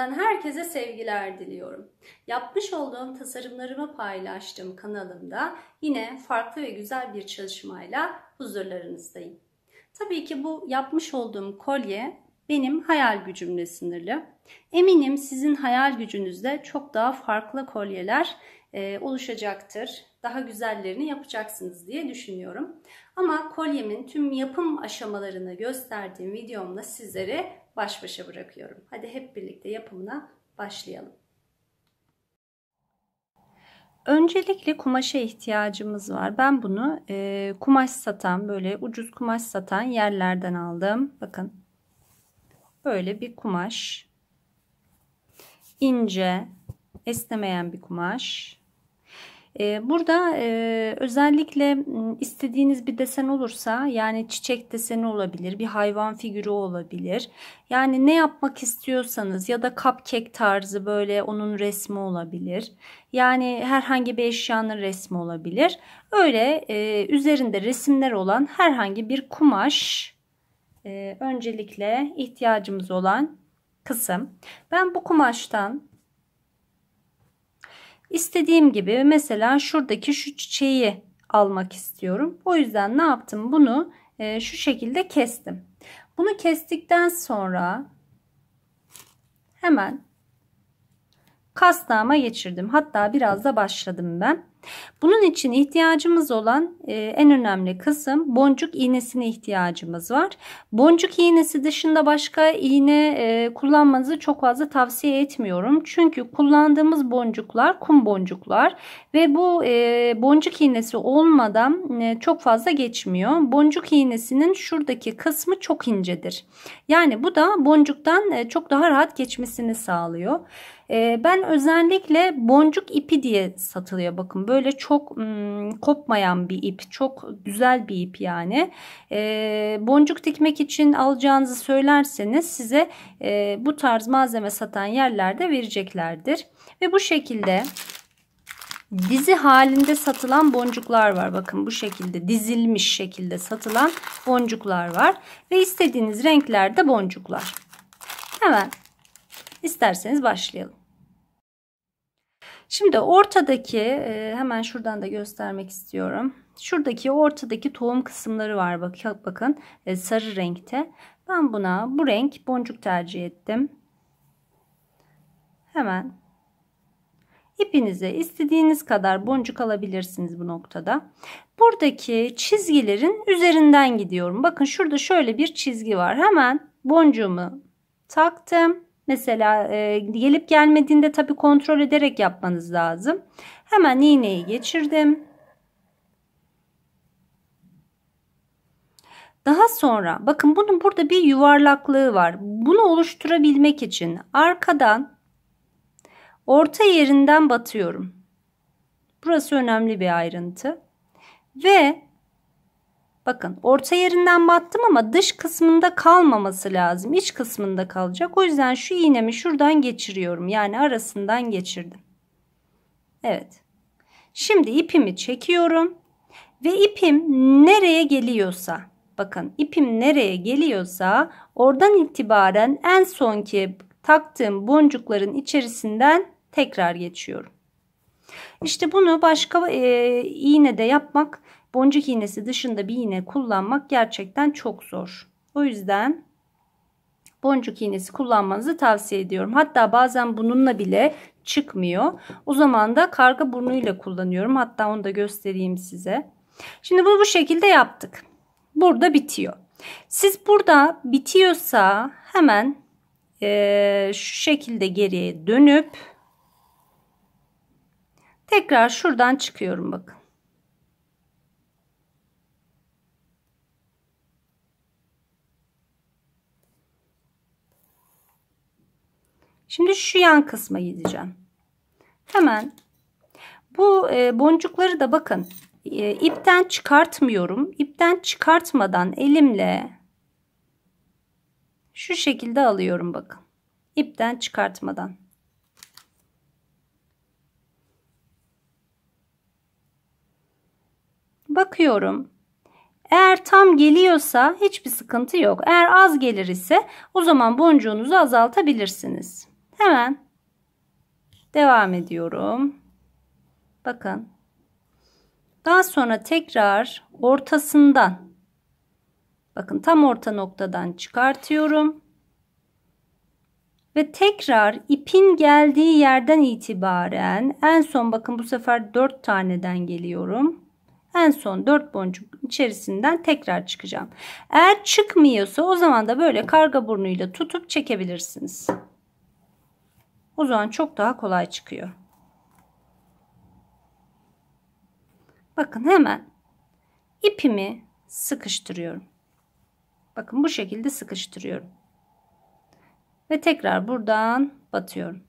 Benden herkese sevgiler diliyorum. Yapmış olduğum tasarımlarımı paylaştığım kanalımda yine farklı ve güzel bir çalışmayla huzurlarınızdayım. Tabii ki bu yapmış olduğum kolye benim hayal gücümle sınırlı. Eminim sizin hayal gücünüzde çok daha farklı kolyeler e, oluşacaktır. Daha güzellerini yapacaksınız diye düşünüyorum. Ama kolyemin tüm yapım aşamalarını gösterdiğim videomla sizlere baş başa bırakıyorum. Hadi hep birlikte yapımına başlayalım. Öncelikle kumaşa ihtiyacımız var. Ben bunu e, kumaş satan böyle ucuz kumaş satan yerlerden aldım. Bakın böyle bir kumaş. ince esnemeyen bir kumaş. Ee, burada e, özellikle istediğiniz bir desen olursa yani çiçek deseni olabilir, bir hayvan figürü olabilir. Yani ne yapmak istiyorsanız ya da cupcake tarzı böyle onun resmi olabilir. Yani herhangi bir eşyanın resmi olabilir. Öyle e, üzerinde resimler olan herhangi bir kumaş e, öncelikle ihtiyacımız olan kısım. Ben bu kumaştan İstediğim gibi mesela şuradaki şu çiçeği almak istiyorum. O yüzden ne yaptım? Bunu e, şu şekilde kestim. Bunu kestikten sonra hemen kastağıma geçirdim. Hatta biraz da başladım ben. Bunun için ihtiyacımız olan e, en önemli kısım boncuk iğnesine ihtiyacımız var. Boncuk iğnesi dışında başka iğne e, kullanmanızı çok fazla tavsiye etmiyorum. Çünkü kullandığımız boncuklar kum boncuklar ve bu e, boncuk iğnesi olmadan e, çok fazla geçmiyor. Boncuk iğnesinin şuradaki kısmı çok incedir. Yani bu da boncuktan e, çok daha rahat geçmesini sağlıyor. Ee, ben özellikle boncuk ipi diye satılıyor. Bakın böyle çok hmm, kopmayan bir ip. Çok güzel bir ip yani. Ee, boncuk dikmek için alacağınızı söylerseniz size e, bu tarz malzeme satan yerlerde vereceklerdir. Ve bu şekilde dizi halinde satılan boncuklar var. Bakın bu şekilde dizilmiş şekilde satılan boncuklar var. Ve istediğiniz renklerde boncuklar. Hemen isterseniz başlayalım. Şimdi ortadaki e, hemen şuradan da göstermek istiyorum. Şuradaki ortadaki tohum kısımları var bakın e, sarı renkte. Ben buna bu renk boncuk tercih ettim. Hemen ipinize istediğiniz kadar boncuk alabilirsiniz bu noktada. Buradaki çizgilerin üzerinden gidiyorum. Bakın şurada şöyle bir çizgi var. Hemen boncuğumu taktım. Mesela e, gelip gelmediğinde tabi kontrol ederek yapmanız lazım. Hemen iğneyi geçirdim. Daha sonra bakın bunun burada bir yuvarlaklığı var. Bunu oluşturabilmek için arkadan orta yerinden batıyorum. Burası önemli bir ayrıntı. Ve Bakın orta yerinden battım ama dış kısmında kalmaması lazım. İç kısmında kalacak. O yüzden şu iğnemi şuradan geçiriyorum. Yani arasından geçirdim. Evet. Şimdi ipimi çekiyorum. Ve ipim nereye geliyorsa bakın ipim nereye geliyorsa oradan itibaren en sonki taktığım boncukların içerisinden tekrar geçiyorum. İşte bunu başka e, iğne yapmak boncuk iğnesi dışında bir iğne kullanmak gerçekten çok zor. O yüzden boncuk iğnesi kullanmanızı tavsiye ediyorum. Hatta bazen bununla bile çıkmıyor. O zaman da karga burnuyla kullanıyorum. Hatta onu da göstereyim size. Şimdi bu bu şekilde yaptık. Burada bitiyor. Siz burada bitiyorsa hemen e, şu şekilde geriye dönüp tekrar şuradan çıkıyorum bakın. Şimdi şu yan kısma gideceğim. Hemen bu e, boncukları da bakın e, ipten çıkartmıyorum. İpten çıkartmadan elimle şu şekilde alıyorum bakın. İpten çıkartmadan. Bakıyorum. Eğer tam geliyorsa hiçbir sıkıntı yok. Eğer az gelir ise o zaman boncuğunuzu azaltabilirsiniz. Hemen devam ediyorum. Bakın. Daha sonra tekrar ortasından bakın tam orta noktadan çıkartıyorum. Ve tekrar ipin geldiği yerden itibaren en son bakın bu sefer 4 taneden geliyorum. En son 4 boncuk içerisinden tekrar çıkacağım. Eğer çıkmıyorsa o zaman da böyle karga burnuyla tutup çekebilirsiniz. O zaman çok daha kolay çıkıyor. Bakın hemen ipimi sıkıştırıyorum. Bakın bu şekilde sıkıştırıyorum. Ve tekrar buradan batıyorum.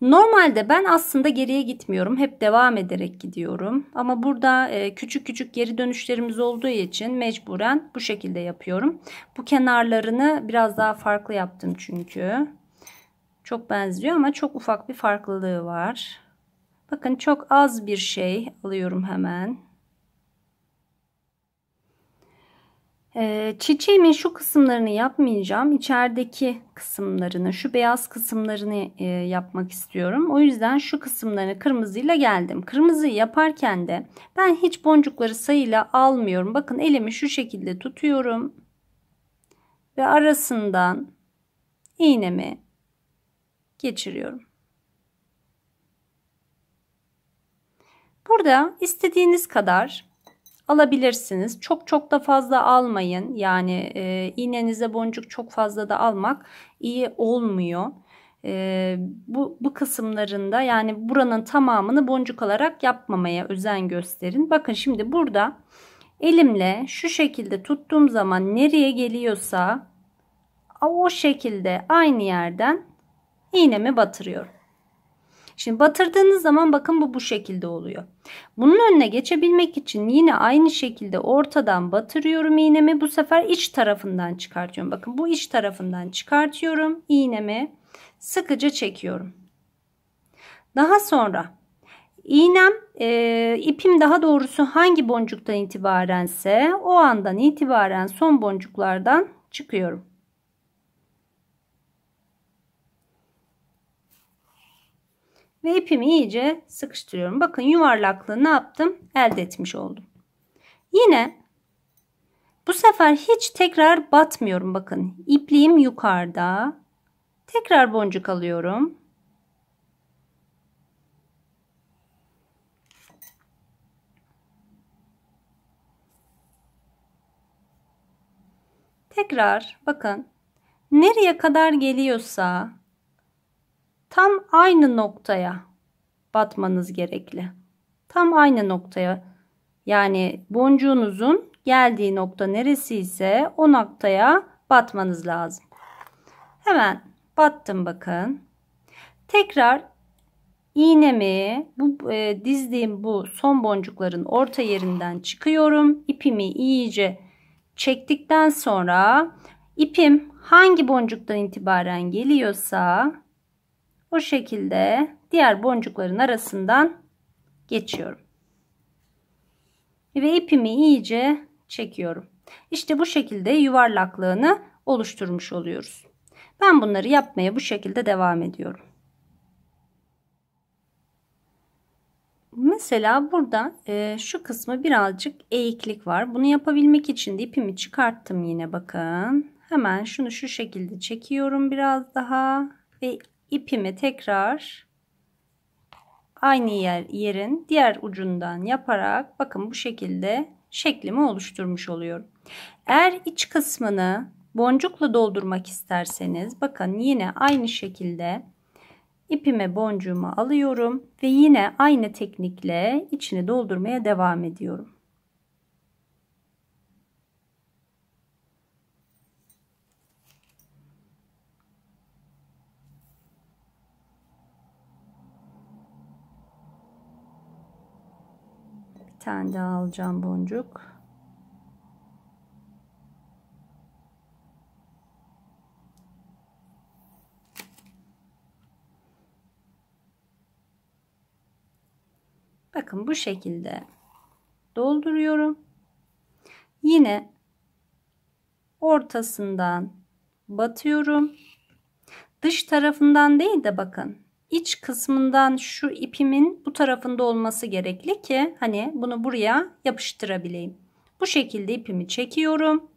Normalde ben aslında geriye gitmiyorum. Hep devam ederek gidiyorum. Ama burada e, küçük küçük geri dönüşlerimiz olduğu için mecburen bu şekilde yapıyorum. Bu kenarlarını biraz daha farklı yaptım çünkü. Çok benziyor ama çok ufak bir farklılığı var. Bakın çok az bir şey alıyorum hemen. Ee, çiçeğimin şu kısımlarını yapmayacağım. İçerideki kısımlarını, şu beyaz kısımlarını e, yapmak istiyorum. O yüzden şu kısımlarını kırmızıyla geldim. Kırmızıyı yaparken de ben hiç boncukları sayıyla almıyorum. Bakın elimi şu şekilde tutuyorum. Ve arasından iğnemi geçiriyorum. Burada istediğiniz kadar alabilirsiniz. Çok çok da fazla almayın. Yani e, iğnenize boncuk çok fazla da almak iyi olmuyor. E, bu, bu kısımlarında yani buranın tamamını boncuk alarak yapmamaya özen gösterin. Bakın şimdi burada elimle şu şekilde tuttuğum zaman nereye geliyorsa o şekilde aynı yerden iğnemi batırıyorum. Şimdi batırdığınız zaman bakın bu bu şekilde oluyor. Bunun önüne geçebilmek için yine aynı şekilde ortadan batırıyorum iğnemi. Bu sefer iç tarafından çıkartıyorum. Bakın bu iç tarafından çıkartıyorum iğnemi. Sıkıca çekiyorum. Daha sonra iğnem e, ipim daha doğrusu hangi boncuktan itibarense o andan itibaren son boncuklardan çıkıyorum. Ve ipimi iyice sıkıştırıyorum. Bakın yuvarlaklığı ne yaptım? Elde etmiş oldum. Yine bu sefer hiç tekrar batmıyorum. Bakın ipliğim yukarıda. Tekrar boncuk alıyorum. Tekrar bakın nereye kadar geliyorsa tam aynı noktaya batmanız gerekli. Tam aynı noktaya yani boncuğunuzun geldiği nokta neresi ise o noktaya batmanız lazım. Hemen battım bakın. Tekrar iğnemi bu e, dizdiğim bu son boncukların orta yerinden çıkıyorum. İpimi iyice çektikten sonra ipim hangi boncuktan itibaren geliyorsa bu şekilde diğer boncukların arasından geçiyorum. Ve ipimi iyice çekiyorum. İşte bu şekilde yuvarlaklığını oluşturmuş oluyoruz. Ben bunları yapmaya bu şekilde devam ediyorum. Mesela burada e, şu kısmı birazcık eğiklik var. Bunu yapabilmek için de ipimi çıkarttım yine bakın. Hemen şunu şu şekilde çekiyorum biraz daha ve ipimi tekrar aynı yer yerin diğer ucundan yaparak bakın bu şekilde şeklimi oluşturmuş oluyorum. Eğer iç kısmını boncukla doldurmak isterseniz bakın yine aynı şekilde ipime boncuğumu alıyorum ve yine aynı teknikle içini doldurmaya devam ediyorum. tane daha alacağım boncuk. Bakın bu şekilde dolduruyorum. Yine ortasından batıyorum. Dış tarafından değil de bakın iç kısmından şu ipimin bu tarafında olması gerekli ki hani bunu buraya yapıştırabileyim. Bu şekilde ipimi çekiyorum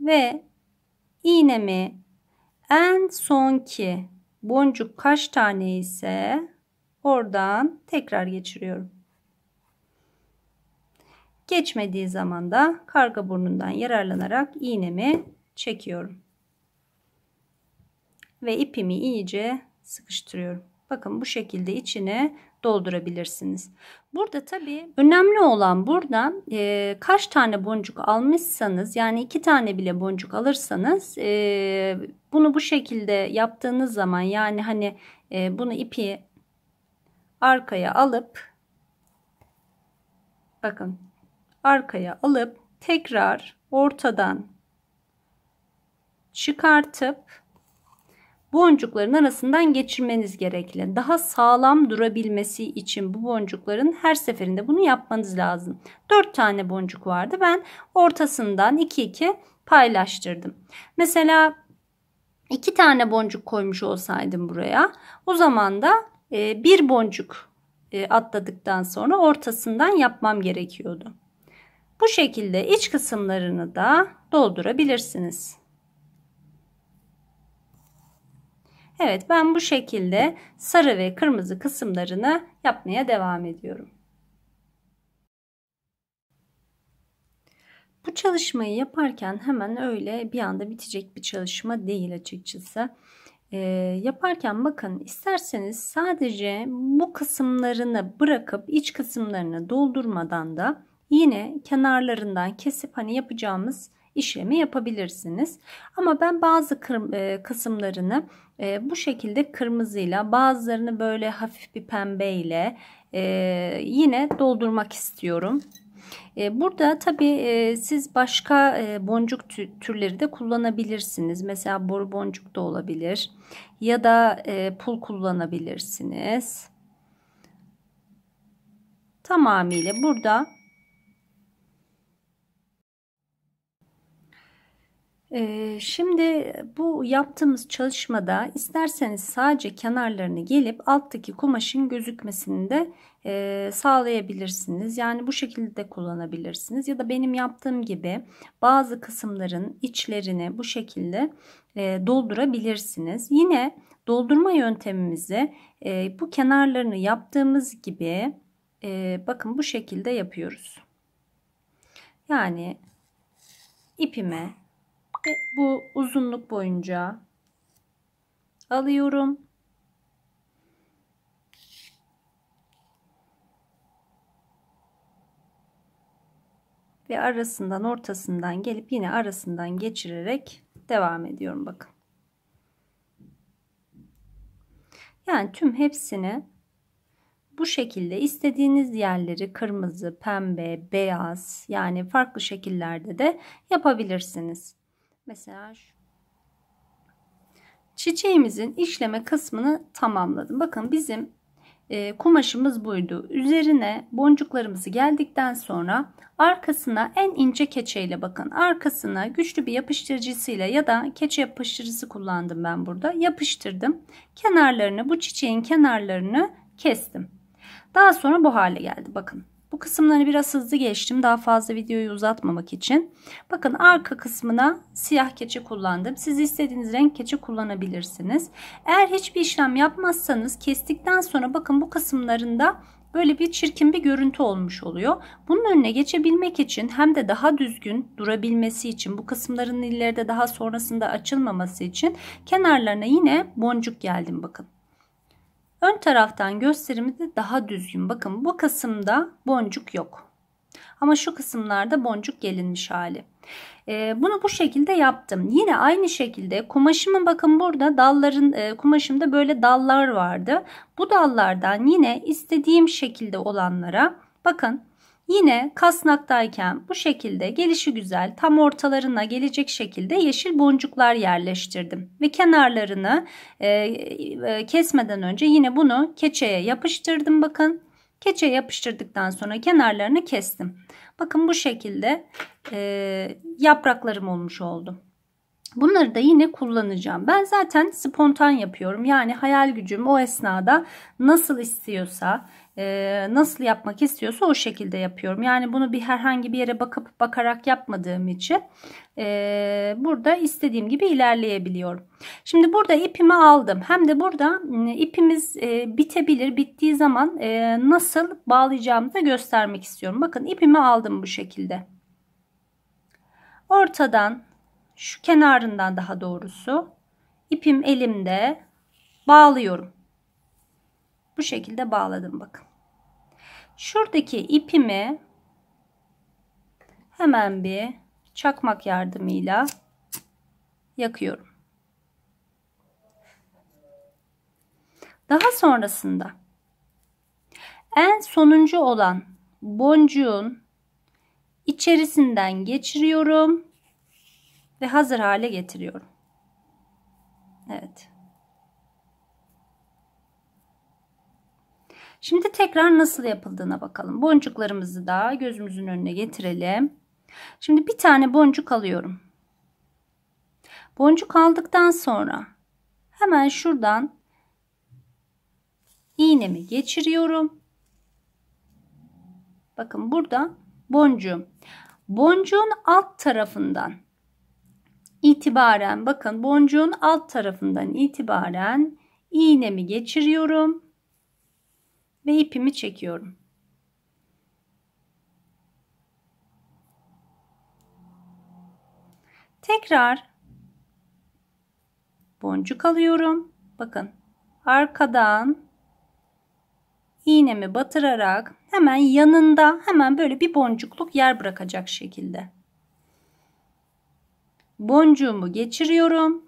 ve iğnemi en sonki boncuk kaç tane ise oradan tekrar geçiriyorum. Geçmediği zaman da karga burnundan yararlanarak iğnemi çekiyorum. Ve ipimi iyice sıkıştırıyorum. Bakın bu şekilde içine doldurabilirsiniz. Burada tabii önemli olan burada e, kaç tane boncuk almışsanız yani iki tane bile boncuk alırsanız e, bunu bu şekilde yaptığınız zaman yani hani e, bunu ipi arkaya alıp bakın arkaya alıp tekrar ortadan çıkartıp boncukların arasından geçirmeniz gerekli. Daha sağlam durabilmesi için bu boncukların her seferinde bunu yapmanız lazım. 4 tane boncuk vardı. Ben ortasından 2-2 paylaştırdım. Mesela 2 tane boncuk koymuş olsaydım buraya o zaman da e, bir boncuk e, atladıktan sonra ortasından yapmam gerekiyordu. Bu şekilde iç kısımlarını da doldurabilirsiniz. Evet ben bu şekilde sarı ve kırmızı kısımlarını yapmaya devam ediyorum. Bu çalışmayı yaparken hemen öyle bir anda bitecek bir çalışma değil açıkçası. Ee, yaparken bakın isterseniz sadece bu kısımlarını bırakıp iç kısımlarını doldurmadan da yine kenarlarından kesip hani yapacağımız işlemi yapabilirsiniz. Ama ben bazı e, kısımlarını e, bu şekilde kırmızıyla bazılarını böyle hafif bir pembeyle e, yine doldurmak istiyorum. Burada tabii siz başka boncuk türleri de kullanabilirsiniz. Mesela boru boncuk da olabilir ya da pul kullanabilirsiniz. Tamamıyla burada Ee, şimdi bu yaptığımız çalışmada isterseniz sadece kenarlarını gelip alttaki kumaşın gözükmesini de e, sağlayabilirsiniz. Yani bu şekilde de kullanabilirsiniz. Ya da benim yaptığım gibi bazı kısımların içlerini bu şekilde e, doldurabilirsiniz. Yine doldurma yöntemimizi e, bu kenarlarını yaptığımız gibi bakın bu şekilde yapıyoruz. Yani ipime ve bu uzunluk boyunca alıyorum. Ve arasından ortasından gelip yine arasından geçirerek devam ediyorum bakın. Yani tüm hepsini bu şekilde istediğiniz yerleri kırmızı, pembe, beyaz yani farklı şekillerde de yapabilirsiniz. Mesela şu. Çiçeğimizin işleme kısmını tamamladım. Bakın bizim e, kumaşımız buydu. Üzerine boncuklarımızı geldikten sonra arkasına en ince keçeyle bakın. Arkasına güçlü bir yapıştırıcısıyla ya da keçe yapıştırıcısı kullandım ben burada. Yapıştırdım. Kenarlarını bu çiçeğin kenarlarını kestim. Daha sonra bu hale geldi bakın. Bu kısımları biraz hızlı geçtim. Daha fazla videoyu uzatmamak için. Bakın arka kısmına siyah keçe kullandım. Siz istediğiniz renk keçe kullanabilirsiniz. Eğer hiçbir işlem yapmazsanız kestikten sonra bakın bu kısımlarında böyle bir çirkin bir görüntü olmuş oluyor. Bunun önüne geçebilmek için hem de daha düzgün durabilmesi için bu kısımların ileride daha sonrasında açılmaması için kenarlarına yine boncuk geldim bakın. Ön taraftan gösterimi de daha düzgün. Bakın bu kısımda boncuk yok. Ama şu kısımlarda boncuk gelinmiş hali. Ee, bunu bu şekilde yaptım. Yine aynı şekilde kumaşımın bakın burada dalların e, kumaşımda böyle dallar vardı. Bu dallardan yine istediğim şekilde olanlara bakın Yine kasnaktayken bu şekilde gelişi güzel tam ortalarına gelecek şekilde yeşil boncuklar yerleştirdim. Ve kenarlarını e, e, kesmeden önce yine bunu keçeye yapıştırdım bakın. Keçeye yapıştırdıktan sonra kenarlarını kestim. Bakın bu şekilde e, yapraklarım olmuş oldu. Bunları da yine kullanacağım. Ben zaten spontan yapıyorum. Yani hayal gücüm o esnada nasıl istiyorsa e, nasıl yapmak istiyorsa o şekilde yapıyorum. Yani bunu bir herhangi bir yere bakıp bakarak yapmadığım için e, burada istediğim gibi ilerleyebiliyorum. Şimdi burada ipimi aldım. Hem de burada ipimiz e, bitebilir. Bittiği zaman e, nasıl bağlayacağımı da göstermek istiyorum. Bakın ipimi aldım bu şekilde. Ortadan şu kenarından daha doğrusu ipim elimde bağlıyorum. Bu şekilde bağladım bakın. Şuradaki ipimi hemen bir çakmak yardımıyla yakıyorum. Daha sonrasında en sonuncu olan boncuğun içerisinden geçiriyorum ve hazır hale getiriyorum. Evet. Şimdi tekrar nasıl yapıldığına bakalım. Boncuklarımızı da gözümüzün önüne getirelim. Şimdi bir tane boncuk alıyorum. Boncuk aldıktan sonra hemen şuradan iğnemi geçiriyorum. Bakın burada boncuğum. Boncuğun alt tarafından itibaren bakın boncuğun alt tarafından itibaren iğnemi geçiriyorum ve ipimi çekiyorum. Tekrar boncuk alıyorum. Bakın arkadan iğnemi batırarak hemen yanında hemen böyle bir boncukluk yer bırakacak şekilde. Boncuğumu geçiriyorum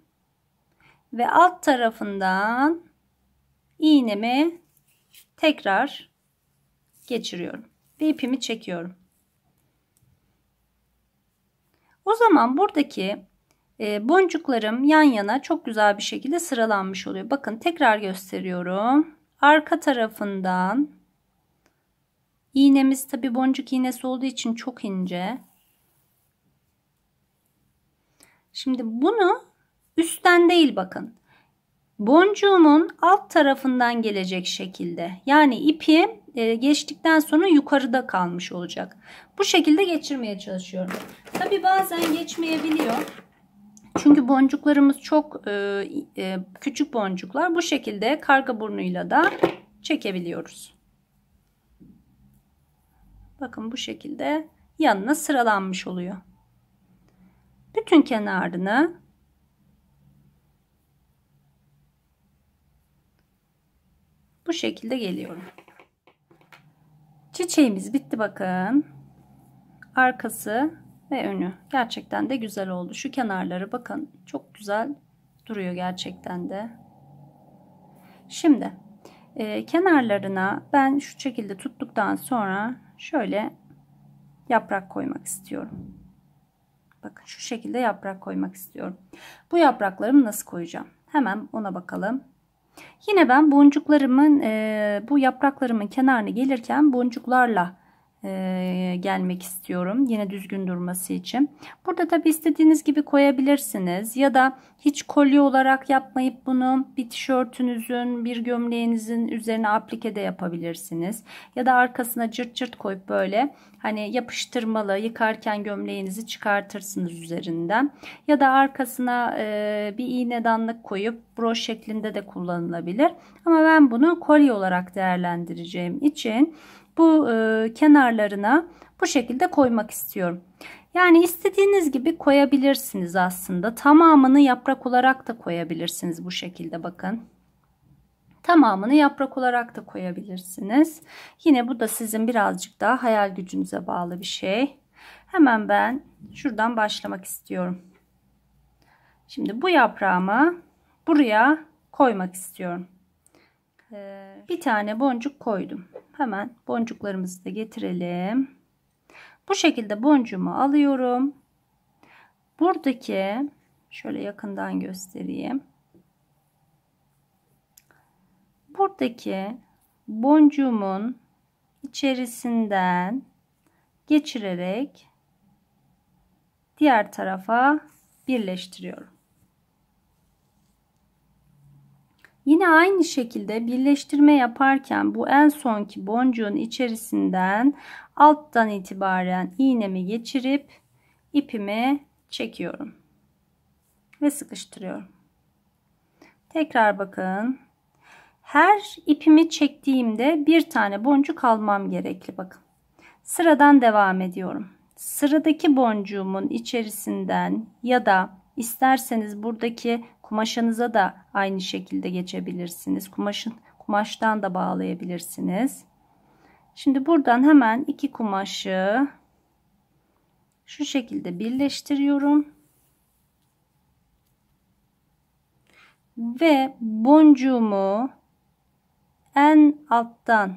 ve alt tarafından iğnemi tekrar geçiriyorum ve ipimi çekiyorum. O zaman buradaki e, boncuklarım yan yana çok güzel bir şekilde sıralanmış oluyor. Bakın tekrar gösteriyorum. Arka tarafından iğnemiz tabi boncuk iğnesi olduğu için çok ince. Şimdi bunu üstten değil bakın boncuğumun alt tarafından gelecek şekilde yani ipi e, geçtikten sonra yukarıda kalmış olacak. Bu şekilde geçirmeye çalışıyorum. Tabi bazen geçmeyebiliyor. Çünkü boncuklarımız çok e, e, küçük boncuklar. Bu şekilde karga burnuyla da çekebiliyoruz. Bakın bu şekilde yanına sıralanmış oluyor. Bütün kenarını Bu şekilde geliyorum. Çiçeğimiz bitti bakın. Arkası ve önü. Gerçekten de güzel oldu. Şu kenarları bakın çok güzel duruyor gerçekten de. Şimdi e, kenarlarına ben şu şekilde tuttuktan sonra şöyle yaprak koymak istiyorum. Bakın şu şekilde yaprak koymak istiyorum. Bu yapraklarımı nasıl koyacağım? Hemen ona bakalım. Yine ben boncuklarımın e, bu yapraklarımın kenarını gelirken boncuklarla e, gelmek istiyorum. Yine düzgün durması için. Burada tabi istediğiniz gibi koyabilirsiniz. Ya da hiç kolye olarak yapmayıp bunu bir tişörtünüzün, bir gömleğinizin üzerine aplike de yapabilirsiniz. Ya da arkasına cırt cırt koyup böyle hani yapıştırmalı yıkarken gömleğinizi çıkartırsınız üzerinden. Ya da arkasına e, bir iğnedanlık koyup broş şeklinde de kullanılabilir. Ama ben bunu kolye olarak değerlendireceğim için bu e, kenarlarına bu şekilde koymak istiyorum. Yani istediğiniz gibi koyabilirsiniz aslında. Tamamını yaprak olarak da koyabilirsiniz bu şekilde bakın. Tamamını yaprak olarak da koyabilirsiniz. Yine bu da sizin birazcık daha hayal gücünüze bağlı bir şey. Hemen ben şuradan başlamak istiyorum. Şimdi bu yaprağımı buraya koymak istiyorum. Ee, bir tane boncuk koydum. Hemen boncuklarımızı da getirelim. Bu şekilde boncuğumu alıyorum. Buradaki şöyle yakından göstereyim. Buradaki boncuğumun içerisinden geçirerek diğer tarafa birleştiriyorum. Yine aynı şekilde birleştirme yaparken bu en sonki boncuğun içerisinden alttan itibaren iğnemi geçirip ipimi çekiyorum. Ve sıkıştırıyorum. Tekrar bakın. Her ipimi çektiğimde bir tane boncuk almam gerekli bakın. Sıradan devam ediyorum. Sıradaki boncuğumun içerisinden ya da isterseniz buradaki Kumaşınıza da aynı şekilde geçebilirsiniz. Kumaşın kumaştan da bağlayabilirsiniz. Şimdi buradan hemen iki kumaşı şu şekilde birleştiriyorum. Ve boncuğumu en alttan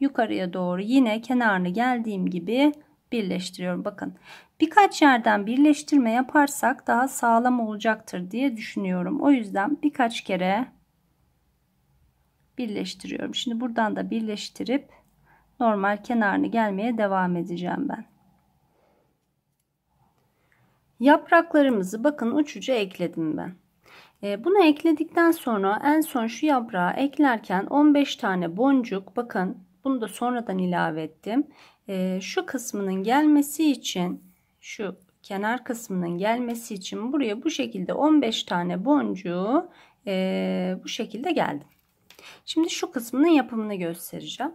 yukarıya doğru yine kenarını geldiğim gibi birleştiriyorum. Bakın birkaç yerden birleştirme yaparsak daha sağlam olacaktır diye düşünüyorum. O yüzden birkaç kere birleştiriyorum. Şimdi buradan da birleştirip normal kenarını gelmeye devam edeceğim ben. Yapraklarımızı bakın uçucu ekledim ben. E, bunu ekledikten sonra en son şu yaprağı eklerken 15 tane boncuk bakın bunu da sonradan ilave ettim. Ee, şu kısmının gelmesi için şu kenar kısmının gelmesi için buraya bu şekilde 15 tane boncuğu e, bu şekilde geldim. Şimdi şu kısmının yapımını göstereceğim.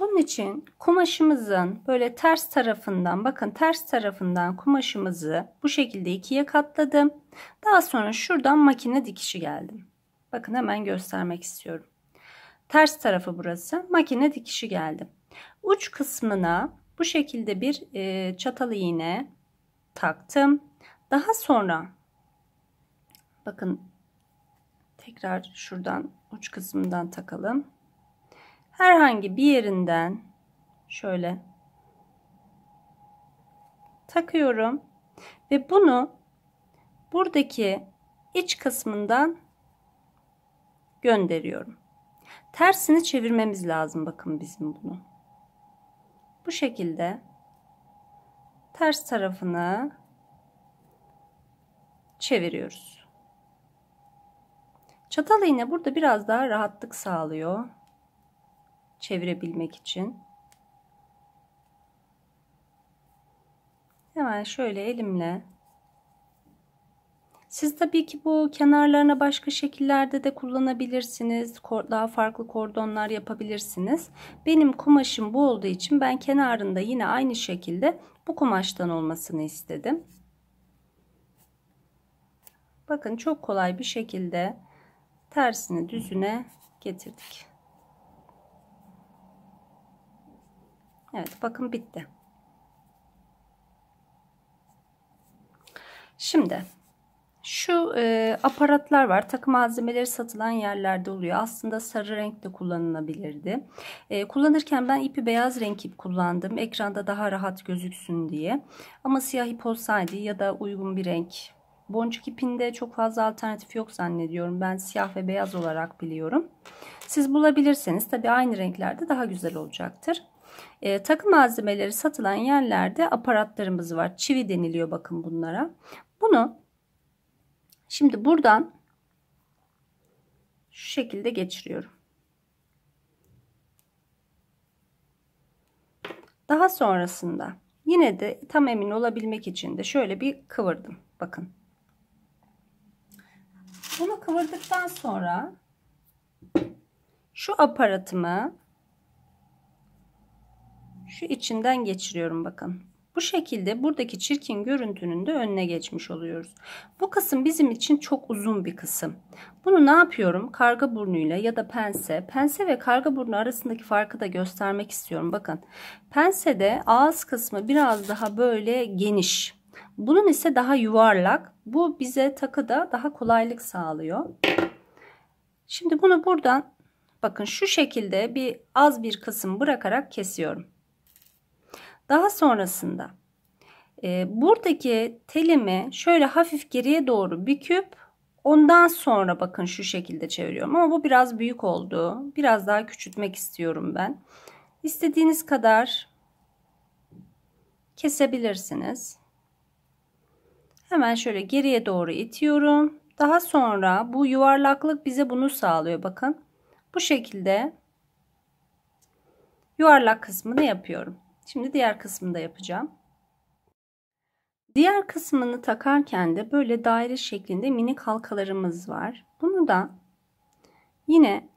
Bunun için kumaşımızın böyle ters tarafından bakın ters tarafından kumaşımızı bu şekilde ikiye katladım. Daha sonra şuradan makine dikişi geldim. Bakın hemen göstermek istiyorum. Ters tarafı burası makine dikişi geldim. Uç kısmına bu şekilde bir e, çatal iğne taktım. Daha sonra bakın tekrar şuradan uç kısmından takalım. Herhangi bir yerinden şöyle takıyorum ve bunu buradaki iç kısmından gönderiyorum. Tersini çevirmemiz lazım bakın bizim bunu bu şekilde ters tarafını çeviriyoruz. Çatal iğne burada biraz daha rahatlık sağlıyor. Çevirebilmek için. Hemen şöyle elimle siz tabii ki bu kenarlarına başka şekillerde de kullanabilirsiniz. Daha farklı kordonlar yapabilirsiniz. Benim kumaşım bu olduğu için ben kenarında yine aynı şekilde bu kumaştan olmasını istedim. Bakın çok kolay bir şekilde tersini düzüne getirdik. Evet bakın bitti. Şimdi şu e, aparatlar var. Takı malzemeleri satılan yerlerde oluyor. Aslında sarı renk de kullanılabilirdi. E, kullanırken ben ipi beyaz renk ip kullandım. Ekranda daha rahat gözüksün diye. Ama siyah ip olsaydı ya da uygun bir renk. Boncuk ipinde çok fazla alternatif yok zannediyorum. Ben siyah ve beyaz olarak biliyorum. Siz bulabilirseniz tabii aynı renklerde daha güzel olacaktır. E, takı malzemeleri satılan yerlerde aparatlarımız var. Çivi deniliyor bakın bunlara. Bunu Şimdi buradan şu şekilde geçiriyorum. Daha sonrasında yine de tam emin olabilmek için de şöyle bir kıvırdım. Bakın. Bunu kıvırdıktan sonra şu aparatımı şu içinden geçiriyorum bakın. Bu şekilde buradaki çirkin görüntünün de önüne geçmiş oluyoruz. Bu kısım bizim için çok uzun bir kısım. Bunu ne yapıyorum? Karga burnuyla ya da pense. Pense ve karga burnu arasındaki farkı da göstermek istiyorum. Bakın pensede ağız kısmı biraz daha böyle geniş. Bunun ise daha yuvarlak. Bu bize takıda daha kolaylık sağlıyor. Şimdi bunu buradan bakın şu şekilde bir az bir kısım bırakarak kesiyorum. Daha sonrasında e, buradaki telimi şöyle hafif geriye doğru büküp ondan sonra bakın şu şekilde çeviriyorum. Ama bu biraz büyük oldu. Biraz daha küçültmek istiyorum ben. İstediğiniz kadar kesebilirsiniz. Hemen şöyle geriye doğru itiyorum. Daha sonra bu yuvarlaklık bize bunu sağlıyor bakın. Bu şekilde yuvarlak kısmını yapıyorum. Şimdi diğer kısmını da yapacağım. Diğer kısmını takarken de böyle daire şeklinde minik halkalarımız var. Bunu da yine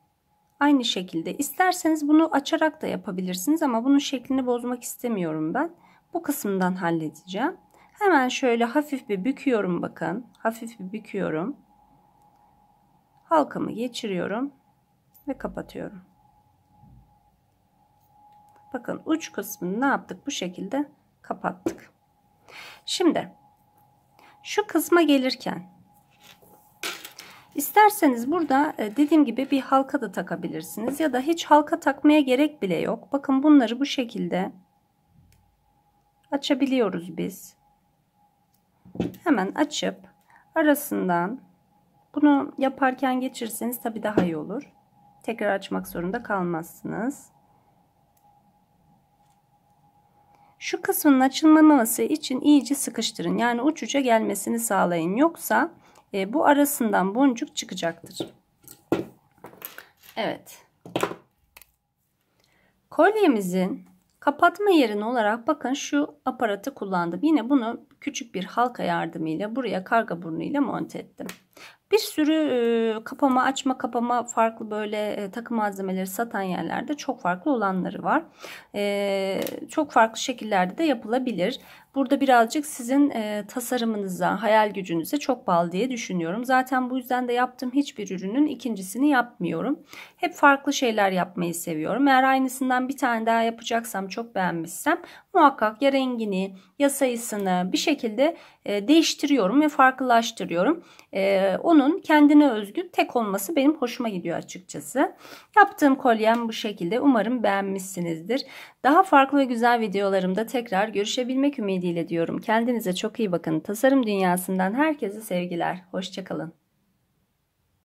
aynı şekilde isterseniz bunu açarak da yapabilirsiniz ama bunun şeklini bozmak istemiyorum ben. Bu kısımdan halledeceğim. Hemen şöyle hafif bir büküyorum bakın. Hafif bir büküyorum. Halkamı geçiriyorum ve kapatıyorum. Bakın uç kısmını ne yaptık? Bu şekilde kapattık. Şimdi şu kısma gelirken isterseniz burada e, dediğim gibi bir halka da takabilirsiniz ya da hiç halka takmaya gerek bile yok. Bakın bunları bu şekilde açabiliyoruz biz. Hemen açıp arasından bunu yaparken geçirseniz tabii daha iyi olur. Tekrar açmak zorunda kalmazsınız. Şu kısmının açılmaması için iyice sıkıştırın. Yani uç uca gelmesini sağlayın. Yoksa e, bu arasından boncuk çıkacaktır. Evet. Kolyemizin kapatma yerine olarak bakın şu aparatı kullandım. Yine bunu küçük bir halka yardımıyla buraya karga burnuyla monte ettim. Bir sürü kapama, açma, kapama farklı böyle e, takım malzemeleri satan yerlerde çok farklı olanları var. E, çok farklı şekillerde de yapılabilir. Burada birazcık sizin e, tasarımınıza, hayal gücünüze çok bağlı diye düşünüyorum. Zaten bu yüzden de yaptığım hiçbir ürünün ikincisini yapmıyorum. Hep farklı şeyler yapmayı seviyorum. Eğer aynısından bir tane daha yapacaksam, çok beğenmişsem muhakkak ya rengini ya sayısını bir şekilde e, değiştiriyorum ve farklılaştırıyorum. E, onun kendine özgü tek olması benim hoşuma gidiyor açıkçası. Yaptığım kolyem bu şekilde. Umarım beğenmişsinizdir. Daha farklı ve güzel videolarımda tekrar görüşebilmek ümidiyle diyorum. Kendinize çok iyi bakın. Tasarım dünyasından herkese sevgiler. Hoşçakalın.